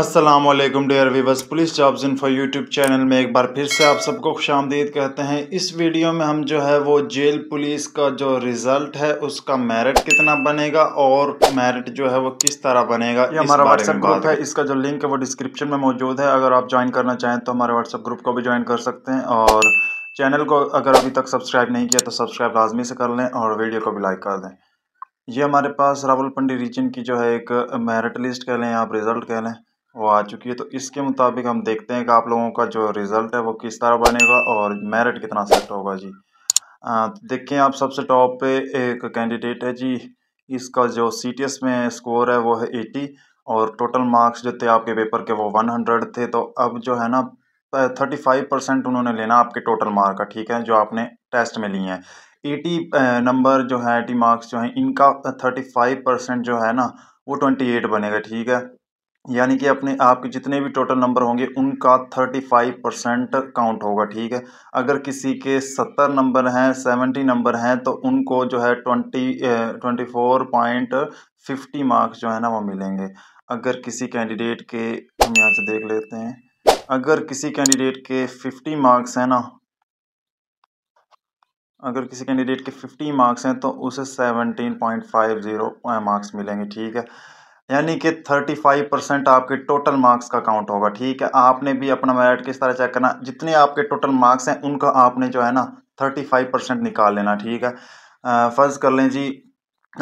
Aslam dyer weavers police jobs for YouTube channel में एक बार फिर से आप सबको खुश आमदीद कहते हैं इस वीडियो में हम जो है वो जेल पुलिस का जो रिज़ल्ट है उसका मेरिट कितना बनेगा और मेरिट जो है वो किस तरह बनेगा ये हमारा व्हाट्सएप ग्रुप है इसका जो लिंक है वो डिस्क्रिप्शन में मौजूद है अगर आप ज्वाइन करना चाहें तो हमारे व्हाट्सएप ग्रुप को भी ज्वाइन कर सकते हैं और चैनल को अगर अभी तक सब्सक्राइब नहीं किया तो सब्सक्राइब लाजमी से कर लें और वीडियो को भी लाइक कर दें ये हमारे पास रावलपिंडी रीजन की जो है एक मेरिट लिस्ट कह लें आप रिज़ल्ट कह लें वो आ चुकी है तो इसके मुताबिक हम देखते हैं कि आप लोगों का जो रिज़ल्ट है वो किस तरह बनेगा और मेरिट कितना सेट होगा जी तो देखें आप सबसे टॉप पे एक कैंडिडेट है जी इसका जो सी टी एस में स्कोर है वो है एटी और टोटल मार्क्स जो थे आपके पेपर के वो वन हंड्रेड थे तो अब जो है ना थर्टी फाइव परसेंट उन्होंने लेना आपके टोटल मार्क का ठीक है जो आपने टेस्ट में लिए हैं एटी नंबर जो है एटी मार्क्स जो हैं इनका थर्टी फाइव परसेंट जो है ना वो ट्वेंटी एट बनेगा ठीक है यानी कि अपने आपके जितने भी टोटल नंबर होंगे उनका थर्टी फाइव परसेंट काउंट होगा ठीक है अगर किसी के सत्तर नंबर हैं सेवेंटी नंबर हैं तो उनको जो है twenty twenty four point fifty marks जो है ना वो मिलेंगे अगर किसी कैंडिडेट के हम यहाँ से देख लेते हैं अगर किसी कैंडिडेट के फिफ्टी मार्क्स हैं ना अगर किसी कैंडिडेट के फिफ्टी मार्क्स हैं तो उसे seventeen point five zero marks मिलेंगे ठीक है यानी कि थर्टी फाइव परसेंट आपके टोटल मार्क्स का काउंट होगा ठीक है आपने भी अपना मेरिट किस तरह चेक करना जितने आपके टोटल मार्क्स हैं उनका आपने जो है ना थर्टी फाइव परसेंट निकाल लेना ठीक है फ़र्ज़ कर लें जी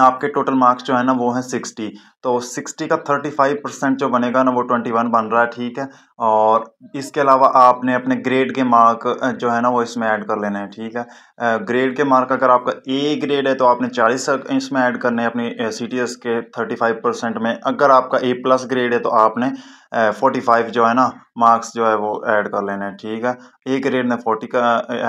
आपके टोटल मार्क्स जो है ना वो हैं सिक्सटी तो सिक्सटी का थर्टी फाइव परसेंट जो बनेगा ना वो ट्वेंटी वन बन रहा है ठीक है और इसके अलावा आपने अपने ग्रेड के मार्क जो है ना वो इसमें ऐड कर लेने हैं ठीक है ग्रेड के मार्क अगर आपका ए ग्रेड है तो आपने चालीस इसमें ऐड करने हैं अपनी सी टी एस के थर्टी फाइव परसेंट में अगर आपका ए प्लस ग्रेड है तो आपने फोर्टी फाइव जो है ना मार्क्स जो है वो ऐड कर लेने हैं ठीक है ए ग्रेड ने फोर्टी का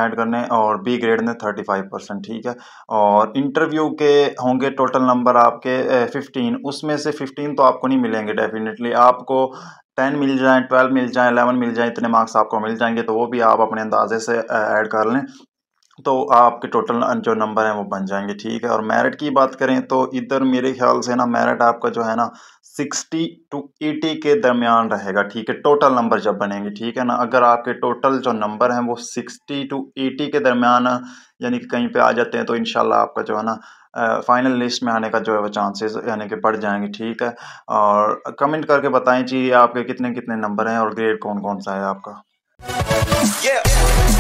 ऐड करने और बी ग्रेड ने थर्टी फाइव परसेंट ठीक है और इंटरव्यू के होंगे टोटल नंबर आपके फिफ्टीन उसमें से फिफ्टीन तो आपको नहीं मिलेंगे डेफिनेटली आपको टेन मिल जाए ट्वेल्व मिल जाए एलेवन मिल जाए इतने मार्क्स आपको मिल जाएंगे तो वो भी आप अपने अंदाजे से ऐड कर लें तो आपके टोटल जो नंबर हैं वो बन जाएंगे ठीक है और मेरिट की बात करें तो इधर मेरे ख्याल से ना मेरिट आपका जो है ना सिक्सटी टू एटी के दरमियान रहेगा ठीक है टोटल नंबर जब बनेंगे ठीक है ना अगर आपके टोटल जो नंबर हैं वो सिक्सटी टू एटी के दरमियान यानी कि कहीं पे आ जाते हैं तो इन आपका जो है ना फाइनल लिस्ट में आने का जो है वो चांसेस यानी कि बढ़ जाएंगे ठीक है और कमेंट करके बताएं जी आपके कितने कितने नंबर हैं और ग्रेड कौन कौन सा है आपका yeah.